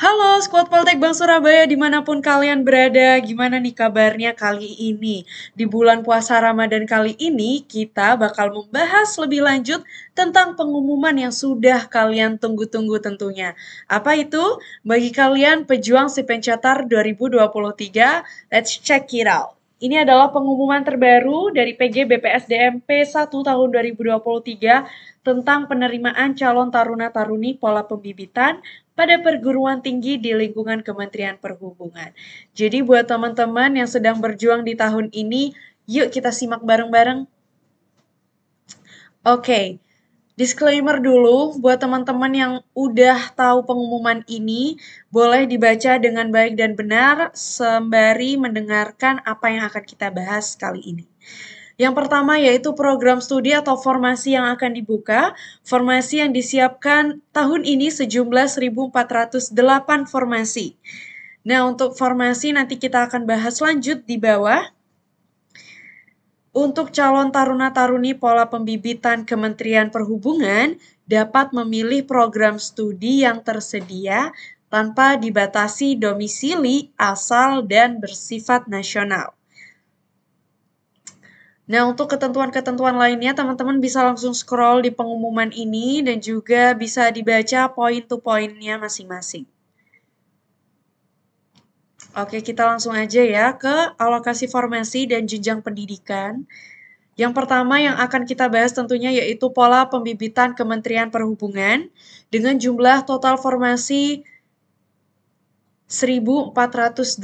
Halo Squad Poltek Bank Surabaya dimanapun kalian berada, gimana nih kabarnya kali ini? Di bulan puasa Ramadan kali ini, kita bakal membahas lebih lanjut tentang pengumuman yang sudah kalian tunggu-tunggu tentunya. Apa itu? Bagi kalian pejuang si pencetar 2023, let's check it out. Ini adalah pengumuman terbaru dari PJ BPSDM P1 tahun 2023 tentang penerimaan calon taruna-taruni pola pembibitan pada perguruan tinggi di lingkungan Kementerian Perhubungan. Jadi buat teman-teman yang sedang berjuang di tahun ini, yuk kita simak bareng-bareng. Oke. Okay. Disclaimer dulu buat teman-teman yang udah tahu pengumuman ini, boleh dibaca dengan baik dan benar sembari mendengarkan apa yang akan kita bahas kali ini. Yang pertama yaitu program studi atau formasi yang akan dibuka. Formasi yang disiapkan tahun ini sejumlah 1.408 formasi. Nah, untuk formasi nanti kita akan bahas lanjut di bawah. Untuk calon taruna-taruni pola pembibitan Kementerian Perhubungan dapat memilih program studi yang tersedia tanpa dibatasi domisili asal dan bersifat nasional. Nah, untuk ketentuan-ketentuan lainnya, teman-teman bisa langsung scroll di pengumuman ini dan juga bisa dibaca poin to poinnya masing-masing. Oke, kita langsung aja ya ke alokasi formasi dan jenjang pendidikan. Yang pertama yang akan kita bahas tentunya yaitu pola pembibitan Kementerian Perhubungan dengan jumlah total formasi 1408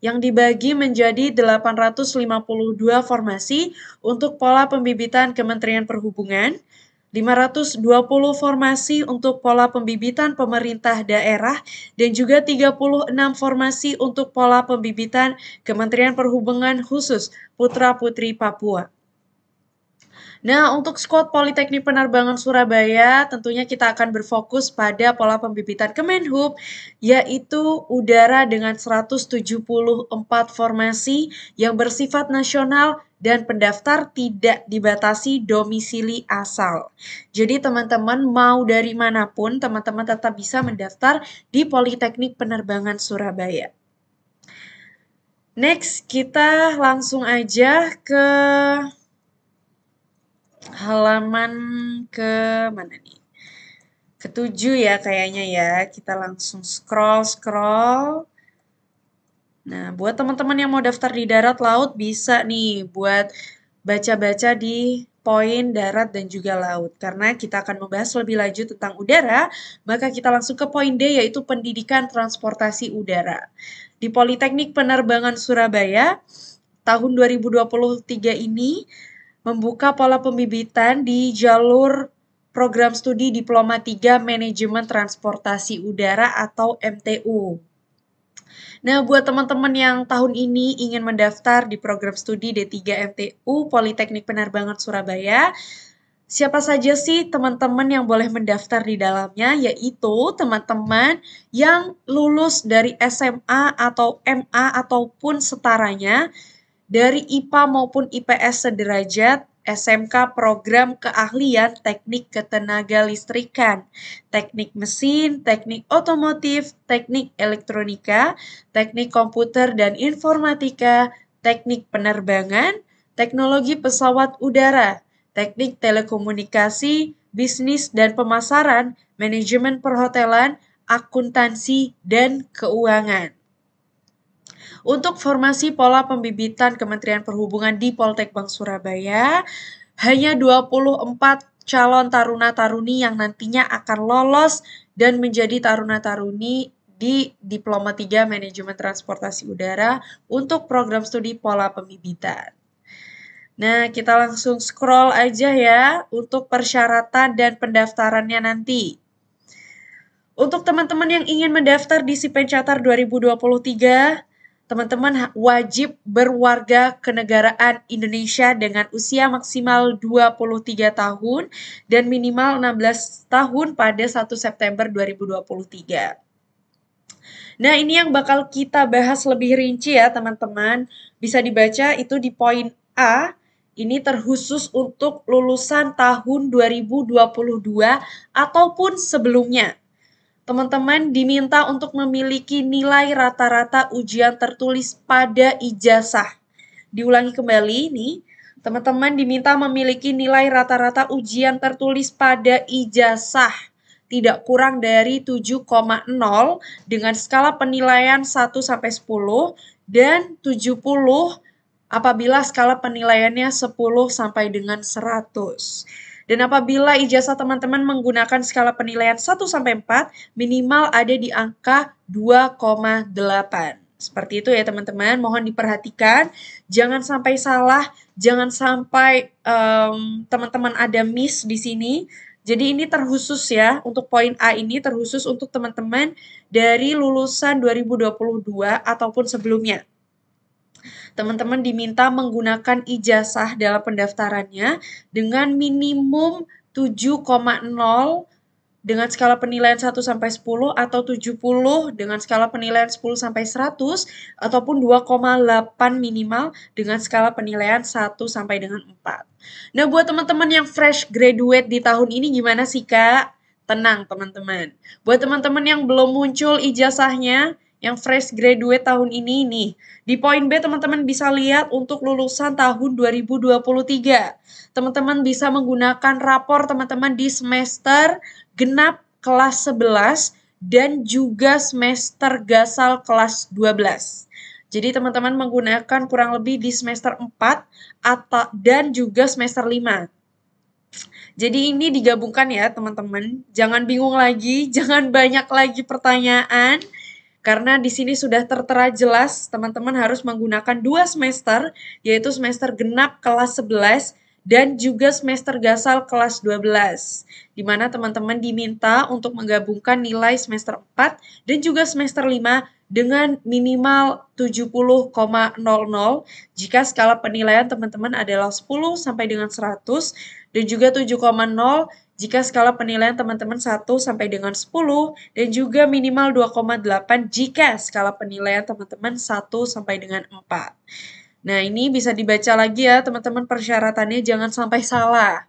yang dibagi menjadi 852 formasi untuk pola pembibitan Kementerian Perhubungan 520 formasi untuk pola pembibitan pemerintah daerah dan juga 36 formasi untuk pola pembibitan Kementerian Perhubungan khusus Putra Putri Papua. Nah, untuk skuad Politeknik Penerbangan Surabaya, tentunya kita akan berfokus pada pola pembibitan Kemenhub, yaitu udara dengan 174 formasi yang bersifat nasional dan pendaftar tidak dibatasi domisili asal. Jadi teman-teman mau dari manapun, teman-teman tetap bisa mendaftar di Politeknik Penerbangan Surabaya. Next, kita langsung aja ke halaman ke mana nih? Ketujuh ya kayaknya ya. Kita langsung scroll scroll. Nah, buat teman-teman yang mau daftar di darat laut bisa nih buat baca-baca di poin darat dan juga laut. Karena kita akan membahas lebih lanjut tentang udara, maka kita langsung ke poin D yaitu pendidikan transportasi udara. Di Politeknik Penerbangan Surabaya tahun 2023 ini membuka pola pembibitan di jalur program studi Diploma 3 Manajemen Transportasi Udara atau MTU. Nah, buat teman-teman yang tahun ini ingin mendaftar di program studi D3 MTU Politeknik Penerbangan Surabaya, Siapa saja sih teman-teman yang boleh mendaftar di dalamnya? Yaitu teman-teman yang lulus dari SMA atau MA ataupun setaranya dari IPA maupun IPS sederajat, SMK program keahlian teknik ketenaga listrikan, teknik mesin, teknik otomotif, teknik elektronika, teknik komputer dan informatika, teknik penerbangan, teknologi pesawat udara, teknik telekomunikasi, bisnis dan pemasaran, manajemen perhotelan, akuntansi, dan keuangan. Untuk formasi pola pembibitan Kementerian Perhubungan di Poltek Bank Surabaya, hanya 24 calon taruna-taruni yang nantinya akan lolos dan menjadi taruna-taruni di Diploma 3 Manajemen Transportasi Udara untuk program studi pola pembibitan. Nah, kita langsung scroll aja ya untuk persyaratan dan pendaftarannya nanti. Untuk teman-teman yang ingin mendaftar di Sipencatar 2023, teman-teman wajib berwarga kenegaraan Indonesia dengan usia maksimal 23 tahun dan minimal 16 tahun pada 1 September 2023. Nah, ini yang bakal kita bahas lebih rinci ya, teman-teman. Bisa dibaca itu di poin A. Ini terkhusus untuk lulusan tahun 2022 ataupun sebelumnya teman-teman diminta untuk memiliki nilai rata-rata ujian tertulis pada ijazah. Diulangi kembali ini teman-teman diminta memiliki nilai rata-rata ujian tertulis pada ijazah tidak kurang dari 7,0 dengan skala penilaian 1 sampai 10 dan 70 apabila skala penilaiannya 10 sampai dengan 100. Dan apabila ijazah teman-teman menggunakan skala penilaian 1 sampai 4, minimal ada di angka 2,8. Seperti itu ya teman-teman, mohon diperhatikan, jangan sampai salah, jangan sampai teman-teman um, ada miss di sini. Jadi ini terkhusus ya, untuk poin A ini terkhusus untuk teman-teman dari lulusan 2022 ataupun sebelumnya teman-teman diminta menggunakan ijazah dalam pendaftarannya dengan minimum 7,0 dengan skala penilaian 1 sampai 10 atau 70 dengan skala penilaian 10 sampai 100 ataupun 2,8 minimal dengan skala penilaian 1 sampai dengan 4. Nah, buat teman-teman yang fresh graduate di tahun ini gimana sih, Kak? Tenang, teman-teman. Buat teman-teman yang belum muncul ijazahnya, yang fresh graduate tahun ini nih. Di poin B teman-teman bisa lihat untuk lulusan tahun 2023. Teman-teman bisa menggunakan rapor teman-teman di semester genap kelas 11 dan juga semester gasal kelas 12. Jadi teman-teman menggunakan kurang lebih di semester 4 atau dan juga semester 5. Jadi ini digabungkan ya teman-teman. Jangan bingung lagi, jangan banyak lagi pertanyaan karena di sini sudah tertera jelas teman-teman harus menggunakan dua semester yaitu semester genap kelas 11 dan juga semester gasal kelas 12 di mana teman-teman diminta untuk menggabungkan nilai semester 4 dan juga semester 5 dengan minimal 70,00 jika skala penilaian teman-teman adalah 10 sampai dengan 100 dan juga 7,0 jika skala penilaian teman-teman 1 sampai dengan 10 dan juga minimal 2,8 jika skala penilaian teman-teman 1 sampai dengan 4. Nah, ini bisa dibaca lagi ya teman-teman persyaratannya jangan sampai salah.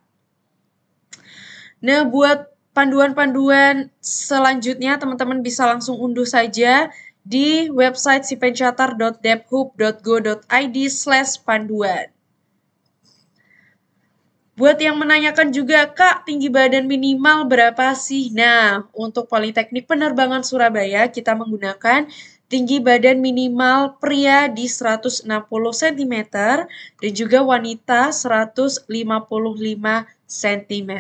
Nah, buat panduan-panduan selanjutnya teman-teman bisa langsung unduh saja di website sipencatar.debhub.go.id slash panduan. Buat yang menanyakan juga, Kak, tinggi badan minimal berapa sih? Nah, untuk Politeknik Penerbangan Surabaya, kita menggunakan tinggi badan minimal pria di 160 cm dan juga wanita 155 cm.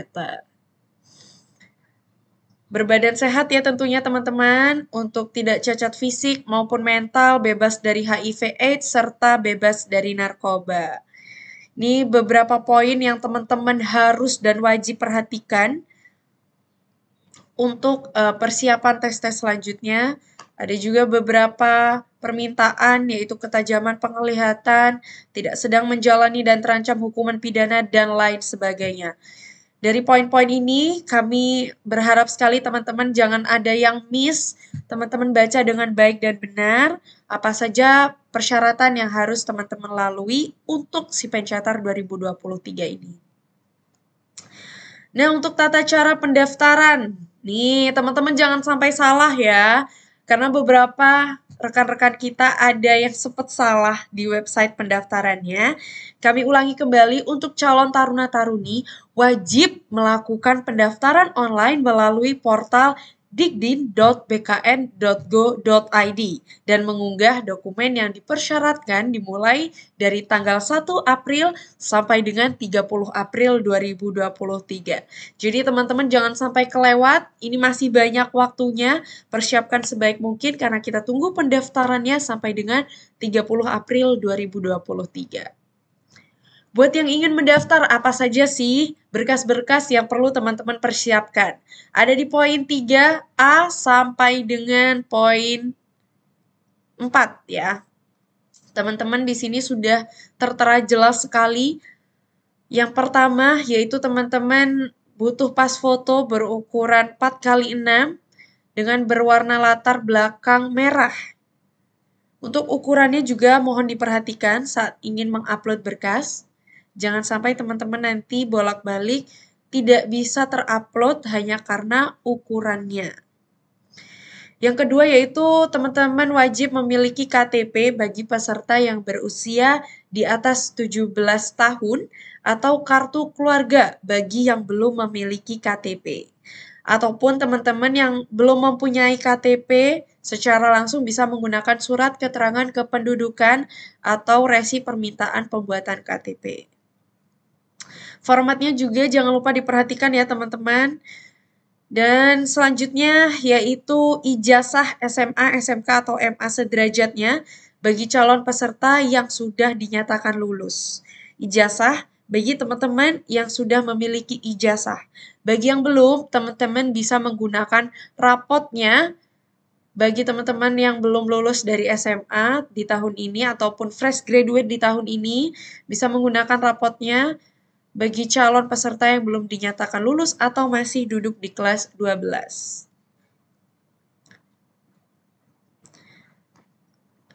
Berbadan sehat ya tentunya teman-teman, untuk tidak cacat fisik maupun mental, bebas dari HIV AIDS, serta bebas dari narkoba. Ini beberapa poin yang teman-teman harus dan wajib perhatikan untuk uh, persiapan tes-tes selanjutnya. Ada juga beberapa permintaan yaitu ketajaman penglihatan, tidak sedang menjalani dan terancam hukuman pidana dan lain sebagainya. Dari poin-poin ini, kami berharap sekali teman-teman jangan ada yang miss. Teman-teman baca dengan baik dan benar apa saja persyaratan yang harus teman-teman lalui untuk si pencatar 2023 ini. Nah, untuk tata cara pendaftaran, nih teman-teman jangan sampai salah ya, karena beberapa rekan-rekan kita ada yang sempat salah di website pendaftarannya, kami ulangi kembali untuk calon taruna-taruni wajib melakukan pendaftaran online melalui portal digdin.bkn.go.id dan mengunggah dokumen yang dipersyaratkan dimulai dari tanggal 1 April sampai dengan 30 April 2023. Jadi teman-teman jangan sampai kelewat, ini masih banyak waktunya, persiapkan sebaik mungkin karena kita tunggu pendaftarannya sampai dengan 30 April 2023. Buat yang ingin mendaftar, apa saja sih berkas-berkas yang perlu teman-teman persiapkan. Ada di poin 3A sampai dengan poin 4 ya. Teman-teman di sini sudah tertera jelas sekali. Yang pertama yaitu teman-teman butuh pas foto berukuran 4 x 6 dengan berwarna latar belakang merah. Untuk ukurannya juga mohon diperhatikan saat ingin mengupload berkas. Jangan sampai teman-teman nanti bolak-balik tidak bisa terupload hanya karena ukurannya. Yang kedua yaitu teman-teman wajib memiliki KTP bagi peserta yang berusia di atas 17 tahun atau kartu keluarga bagi yang belum memiliki KTP. Ataupun teman-teman yang belum mempunyai KTP secara langsung bisa menggunakan surat keterangan kependudukan atau resi permintaan pembuatan KTP. Formatnya juga jangan lupa diperhatikan ya teman-teman. Dan selanjutnya yaitu ijazah SMA, SMK atau MA sederajatnya bagi calon peserta yang sudah dinyatakan lulus. Ijazah bagi teman-teman yang sudah memiliki ijazah. Bagi yang belum, teman-teman bisa menggunakan rapotnya bagi teman-teman yang belum lulus dari SMA di tahun ini ataupun fresh graduate di tahun ini bisa menggunakan rapotnya bagi calon peserta yang belum dinyatakan lulus atau masih duduk di kelas 12.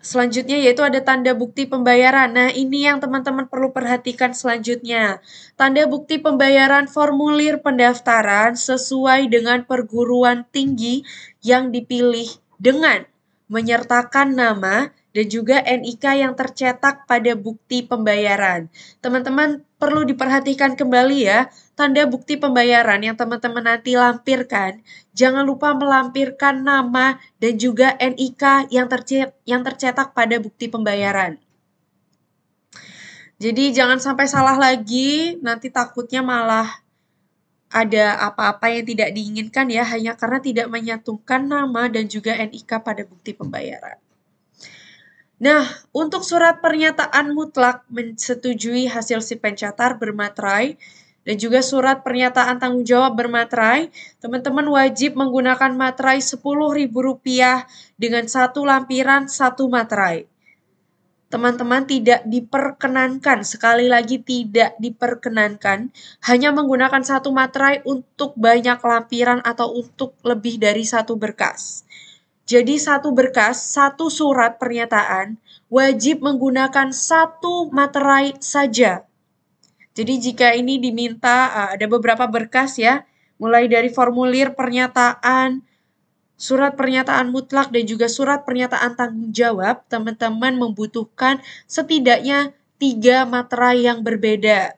Selanjutnya yaitu ada tanda bukti pembayaran. Nah, ini yang teman-teman perlu perhatikan selanjutnya. Tanda bukti pembayaran formulir pendaftaran sesuai dengan perguruan tinggi yang dipilih dengan menyertakan nama, dan juga NIK yang tercetak pada bukti pembayaran. Teman-teman perlu diperhatikan kembali ya, tanda bukti pembayaran yang teman-teman nanti lampirkan, jangan lupa melampirkan nama dan juga NIK yang, tercetak, yang tercetak pada bukti pembayaran. Jadi jangan sampai salah lagi, nanti takutnya malah ada apa-apa yang tidak diinginkan ya hanya karena tidak menyatukan nama dan juga NIK pada bukti pembayaran. Nah, untuk surat pernyataan mutlak menyetujui hasil si pencatar bermaterai dan juga surat pernyataan tanggung jawab bermaterai, teman-teman wajib menggunakan materai Rp10.000 dengan satu lampiran satu materai. Teman-teman tidak diperkenankan, sekali lagi tidak diperkenankan, hanya menggunakan satu materai untuk banyak lampiran atau untuk lebih dari satu berkas. Jadi satu berkas, satu surat pernyataan wajib menggunakan satu materai saja. Jadi jika ini diminta eh, ada beberapa berkas ya, mulai dari formulir pernyataan, surat pernyataan mutlak dan juga surat pernyataan tanggung jawab, teman-teman membutuhkan setidaknya tiga materai yang berbeda.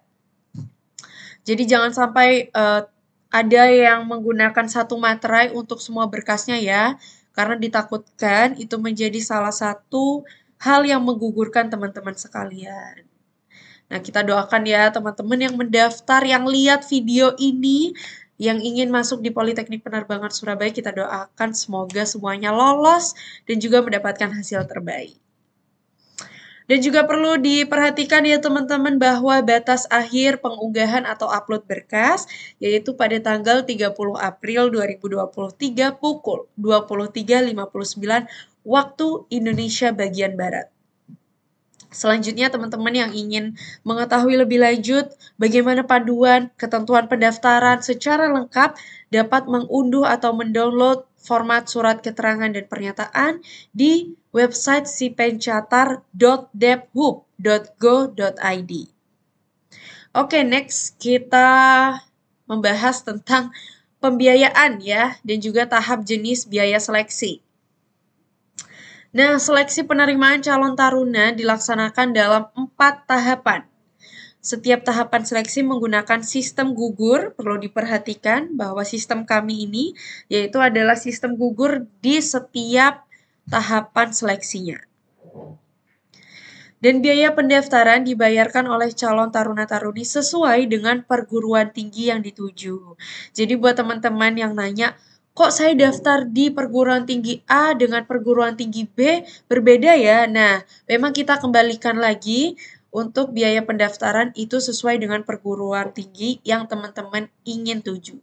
Jadi jangan sampai uh, ada yang menggunakan satu materai untuk semua berkasnya ya karena ditakutkan itu menjadi salah satu hal yang menggugurkan teman-teman sekalian. Nah, kita doakan ya teman-teman yang mendaftar, yang lihat video ini, yang ingin masuk di Politeknik Penerbangan Surabaya, kita doakan semoga semuanya lolos dan juga mendapatkan hasil terbaik. Dan juga perlu diperhatikan ya teman-teman bahwa batas akhir pengunggahan atau upload berkas yaitu pada tanggal 30 April 2023 pukul 23.59 waktu Indonesia bagian Barat. Selanjutnya teman-teman yang ingin mengetahui lebih lanjut bagaimana panduan ketentuan pendaftaran secara lengkap dapat mengunduh atau mendownload format surat keterangan dan pernyataan di website sipencatar.debhub.go.id. Oke, next kita membahas tentang pembiayaan ya dan juga tahap jenis biaya seleksi. Nah, seleksi penerimaan calon taruna dilaksanakan dalam empat tahapan. Setiap tahapan seleksi menggunakan sistem gugur, perlu diperhatikan bahwa sistem kami ini yaitu adalah sistem gugur di setiap tahapan seleksinya. Dan biaya pendaftaran dibayarkan oleh calon taruna-taruni sesuai dengan perguruan tinggi yang dituju. Jadi buat teman-teman yang nanya, kok saya daftar di perguruan tinggi A dengan perguruan tinggi B berbeda ya? Nah, memang kita kembalikan lagi untuk biaya pendaftaran itu sesuai dengan perguruan tinggi yang teman-teman ingin tuju.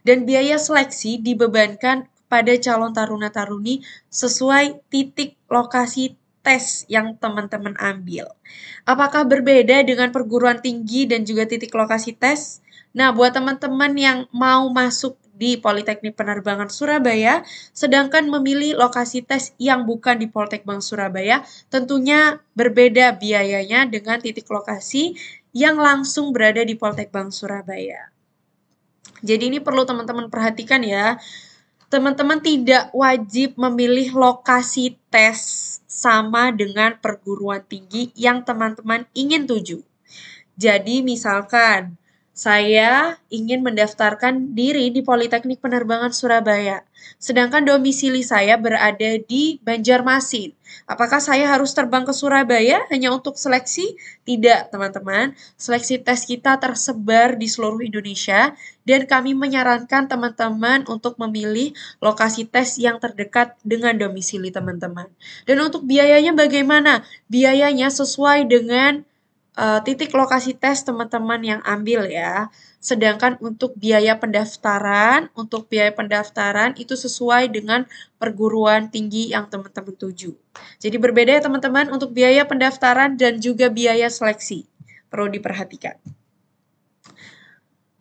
Dan biaya seleksi dibebankan pada calon taruna-taruni sesuai titik lokasi tes yang teman-teman ambil. Apakah berbeda dengan perguruan tinggi dan juga titik lokasi tes? Nah, buat teman-teman yang mau masuk di Politeknik Penerbangan Surabaya, sedangkan memilih lokasi tes yang bukan di Poltekbang Surabaya, tentunya berbeda biayanya dengan titik lokasi yang langsung berada di Poltekbang Surabaya. Jadi ini perlu teman-teman perhatikan ya. Teman-teman tidak wajib memilih lokasi tes sama dengan perguruan tinggi yang teman-teman ingin tuju. Jadi misalkan saya ingin mendaftarkan diri di Politeknik Penerbangan Surabaya, sedangkan domisili saya berada di Banjarmasin. Apakah saya harus terbang ke Surabaya hanya untuk seleksi? Tidak, teman-teman. Seleksi tes kita tersebar di seluruh Indonesia dan kami menyarankan teman-teman untuk memilih lokasi tes yang terdekat dengan domisili teman-teman. Dan untuk biayanya bagaimana? Biayanya sesuai dengan uh, titik lokasi tes teman-teman yang ambil ya. Sedangkan untuk biaya pendaftaran, untuk biaya pendaftaran itu sesuai dengan perguruan tinggi yang teman-teman tuju. Jadi berbeda ya teman-teman untuk biaya pendaftaran dan juga biaya seleksi. Perlu diperhatikan.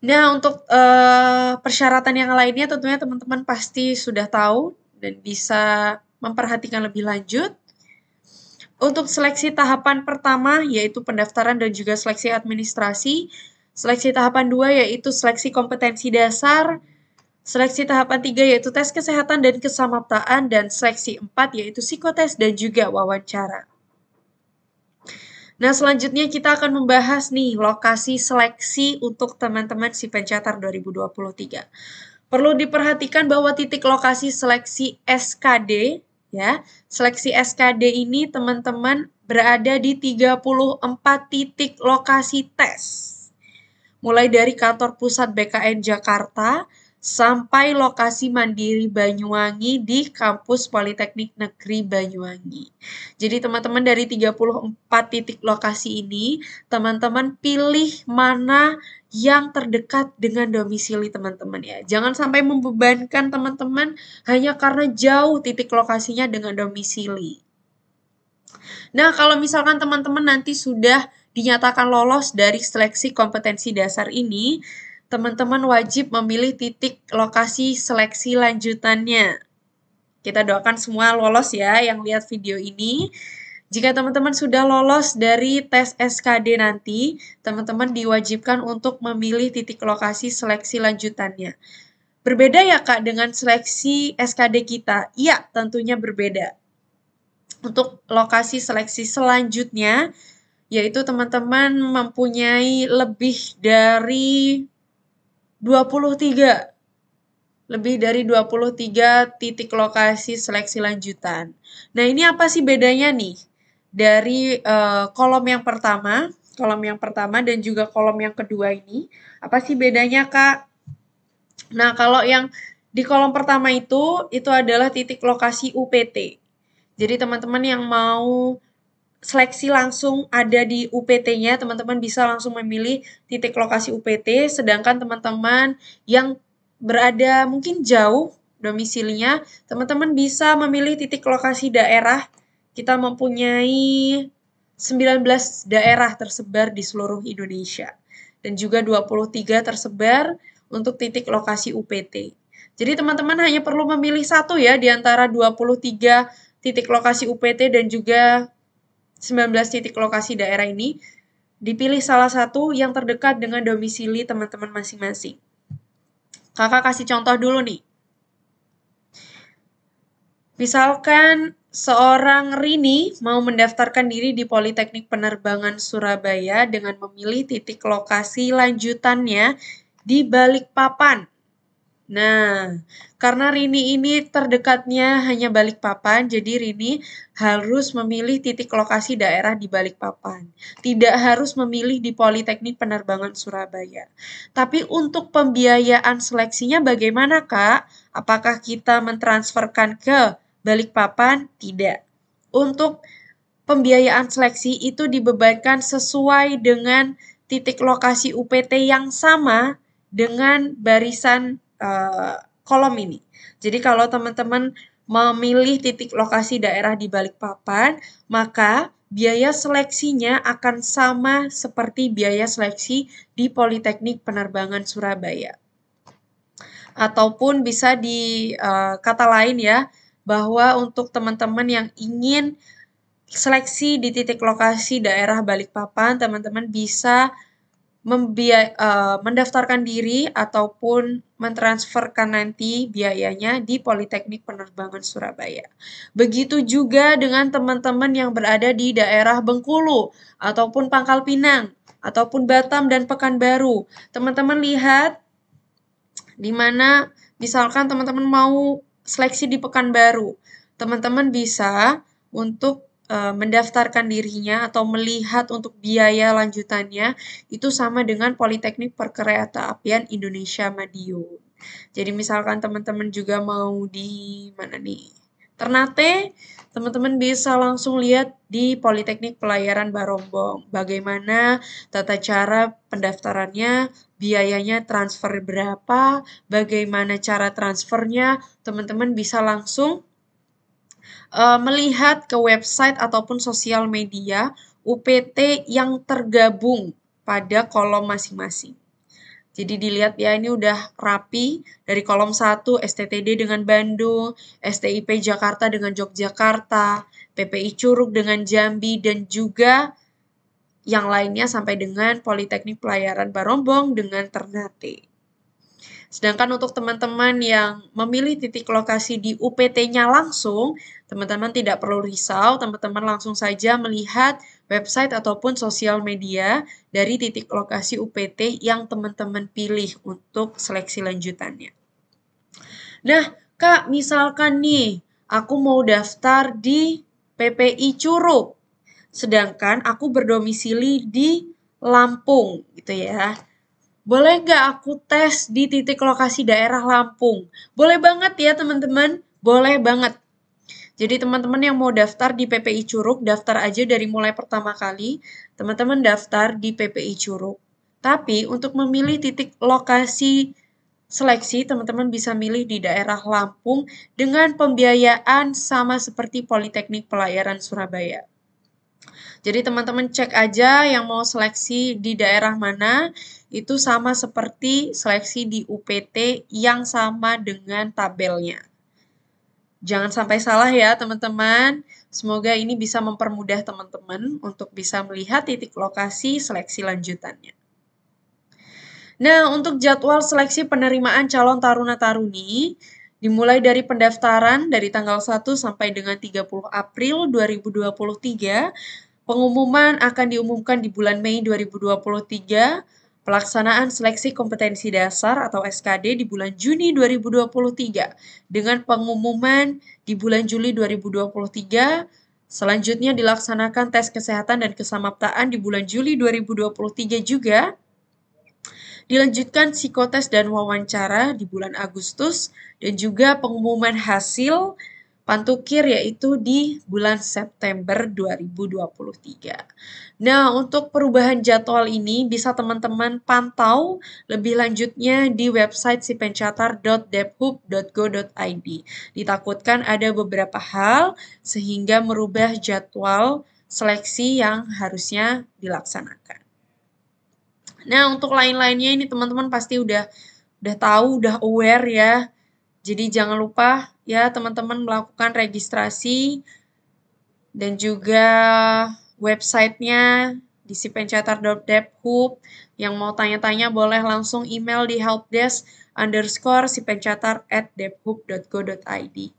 Nah, untuk uh, persyaratan yang lainnya tentunya teman-teman pasti sudah tahu dan bisa memperhatikan lebih lanjut. Untuk seleksi tahapan pertama yaitu pendaftaran dan juga seleksi administrasi, seleksi tahapan dua yaitu seleksi kompetensi dasar, seleksi tahapan tiga yaitu tes kesehatan dan kesamaptaan dan seleksi empat yaitu psikotes dan juga wawancara. Nah, selanjutnya kita akan membahas nih lokasi seleksi untuk teman-teman si pencatar 2023. Perlu diperhatikan bahwa titik lokasi seleksi SKD ya. Seleksi SKD ini teman-teman berada di 34 titik lokasi tes. Mulai dari kantor pusat BKN Jakarta, sampai lokasi Mandiri Banyuwangi di kampus Politeknik Negeri Banyuwangi. Jadi teman-teman dari 34 titik lokasi ini, teman-teman pilih mana yang terdekat dengan domisili teman-teman ya. Jangan sampai membebankan teman-teman hanya karena jauh titik lokasinya dengan domisili. Nah, kalau misalkan teman-teman nanti sudah dinyatakan lolos dari seleksi kompetensi dasar ini, teman-teman wajib memilih titik lokasi seleksi lanjutannya. Kita doakan semua lolos ya yang lihat video ini. Jika teman-teman sudah lolos dari tes SKD nanti, teman-teman diwajibkan untuk memilih titik lokasi seleksi lanjutannya. Berbeda ya Kak dengan seleksi SKD kita? Iya, tentunya berbeda. Untuk lokasi seleksi selanjutnya, yaitu teman-teman mempunyai lebih dari 23 lebih dari 23 titik lokasi seleksi lanjutan. Nah, ini apa sih bedanya nih dari uh, kolom yang pertama, kolom yang pertama dan juga kolom yang kedua ini? Apa sih bedanya, Kak? Nah, kalau yang di kolom pertama itu itu adalah titik lokasi UPT. Jadi teman-teman yang mau seleksi langsung ada di UPT-nya, teman-teman bisa langsung memilih titik lokasi UPT, sedangkan teman-teman yang berada mungkin jauh domisilinya, teman-teman bisa memilih titik lokasi daerah. Kita mempunyai 19 daerah tersebar di seluruh Indonesia dan juga 23 tersebar untuk titik lokasi UPT. Jadi teman-teman hanya perlu memilih satu ya di antara 23 titik lokasi UPT dan juga 19 titik lokasi daerah ini, dipilih salah satu yang terdekat dengan domisili teman-teman masing-masing. Kakak kasih contoh dulu nih. Misalkan seorang Rini mau mendaftarkan diri di Politeknik Penerbangan Surabaya dengan memilih titik lokasi lanjutannya di Balikpapan. Nah, karena Rini ini terdekatnya hanya Balikpapan, jadi Rini harus memilih titik lokasi daerah di Balikpapan. Tidak harus memilih di Politeknik Penerbangan Surabaya. Tapi untuk pembiayaan seleksinya bagaimana, Kak? Apakah kita mentransferkan ke Balikpapan? Tidak. Untuk pembiayaan seleksi itu dibebankan sesuai dengan titik lokasi UPT yang sama dengan barisan uh, kolom ini. Jadi kalau teman-teman memilih titik lokasi daerah di Balikpapan, maka biaya seleksinya akan sama seperti biaya seleksi di Politeknik Penerbangan Surabaya. Ataupun bisa di uh, kata lain ya, bahwa untuk teman-teman yang ingin seleksi di titik lokasi daerah Balikpapan, teman-teman bisa uh, mendaftarkan diri ataupun mentransferkan nanti biayanya di Politeknik Penerbangan Surabaya. Begitu juga dengan teman-teman yang berada di daerah Bengkulu ataupun Pangkal Pinang ataupun Batam dan Pekanbaru. Teman-teman lihat di mana misalkan teman-teman mau seleksi di Pekanbaru, teman-teman bisa untuk Eh, mendaftarkan dirinya atau melihat untuk biaya lanjutannya itu sama dengan Politeknik Perkereta Apian Indonesia Madiun. Jadi misalkan teman-teman juga mau di mana nih? Ternate, teman-teman bisa langsung lihat di Politeknik Pelayaran Barombong bagaimana tata cara pendaftarannya, biayanya transfer berapa, bagaimana cara transfernya, teman-teman bisa langsung Eh, melihat ke website ataupun sosial media UPT yang tergabung pada kolom masing-masing. Jadi dilihat ya ini udah rapi dari kolom 1 STTD dengan Bandung, STIP Jakarta dengan Yogyakarta, PPI Curug dengan Jambi dan juga yang lainnya sampai dengan Politeknik Pelayaran Barombong dengan Ternate. Sedangkan untuk teman-teman yang memilih titik lokasi di UPT-nya langsung, teman-teman tidak perlu risau, teman-teman langsung saja melihat website ataupun sosial media dari titik lokasi UPT yang teman-teman pilih untuk seleksi lanjutannya. Nah, Kak, misalkan nih, aku mau daftar di PPI Curug, sedangkan aku berdomisili di Lampung gitu ya boleh nggak aku tes di titik lokasi daerah Lampung? Boleh banget ya teman-teman, boleh banget. Jadi teman-teman yang mau daftar di PPI Curug, daftar aja dari mulai pertama kali, teman-teman daftar di PPI Curug. Tapi untuk memilih titik lokasi seleksi, teman-teman bisa milih di daerah Lampung dengan pembiayaan sama seperti Politeknik Pelayaran Surabaya. Jadi teman-teman cek aja yang mau seleksi di daerah mana, itu sama seperti seleksi di UPT yang sama dengan tabelnya. Jangan sampai salah ya teman-teman. Semoga ini bisa mempermudah teman-teman untuk bisa melihat titik lokasi seleksi lanjutannya. Nah, untuk jadwal seleksi penerimaan calon taruna-taruni dimulai dari pendaftaran dari tanggal 1 sampai dengan 30 April 2023. Pengumuman akan diumumkan di bulan Mei 2023 pelaksanaan seleksi kompetensi dasar atau SKD di bulan Juni 2023 dengan pengumuman di bulan Juli 2023. Selanjutnya dilaksanakan tes kesehatan dan kesamaptaan di bulan Juli 2023 juga. Dilanjutkan psikotes dan wawancara di bulan Agustus dan juga pengumuman hasil Pantukir yaitu di bulan September 2023. Nah, untuk perubahan jadwal ini bisa teman-teman pantau lebih lanjutnya di website sipencatar.debhub.go.id. Ditakutkan ada beberapa hal sehingga merubah jadwal seleksi yang harusnya dilaksanakan. Nah, untuk lain-lainnya ini teman-teman pasti udah udah tahu, udah aware ya jadi jangan lupa ya teman-teman melakukan registrasi dan juga websitenya di si sipencatar.debhub. Yang mau tanya-tanya boleh langsung email di helpdesk underscore si sipencatar at debhub.go.id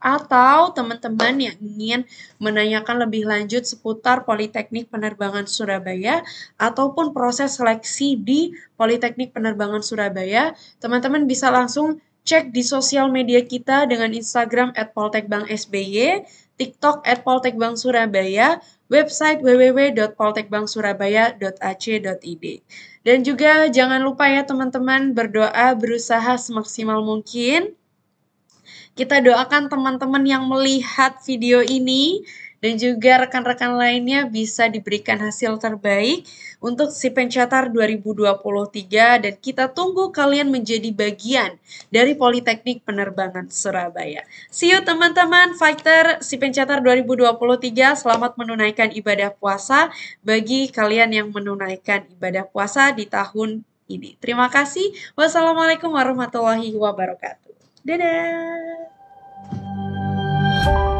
Atau teman-teman yang ingin menanyakan lebih lanjut seputar Politeknik Penerbangan Surabaya ataupun proses seleksi di Politeknik Penerbangan Surabaya, teman-teman bisa langsung Cek di sosial media kita dengan Instagram at poltekbangsby, TikTok at poltekbangsurabaya, website www.poltekbangsurabaya.ac.id. Dan juga jangan lupa ya teman-teman berdoa berusaha semaksimal mungkin. Kita doakan teman-teman yang melihat video ini dan juga rekan-rekan lainnya bisa diberikan hasil terbaik untuk si pencatar 2023 dan kita tunggu kalian menjadi bagian dari Politeknik Penerbangan Surabaya. See you teman-teman fighter si pencatar 2023 selamat menunaikan ibadah puasa bagi kalian yang menunaikan ibadah puasa di tahun ini. Terima kasih. Wassalamualaikum warahmatullahi wabarakatuh. Dadah.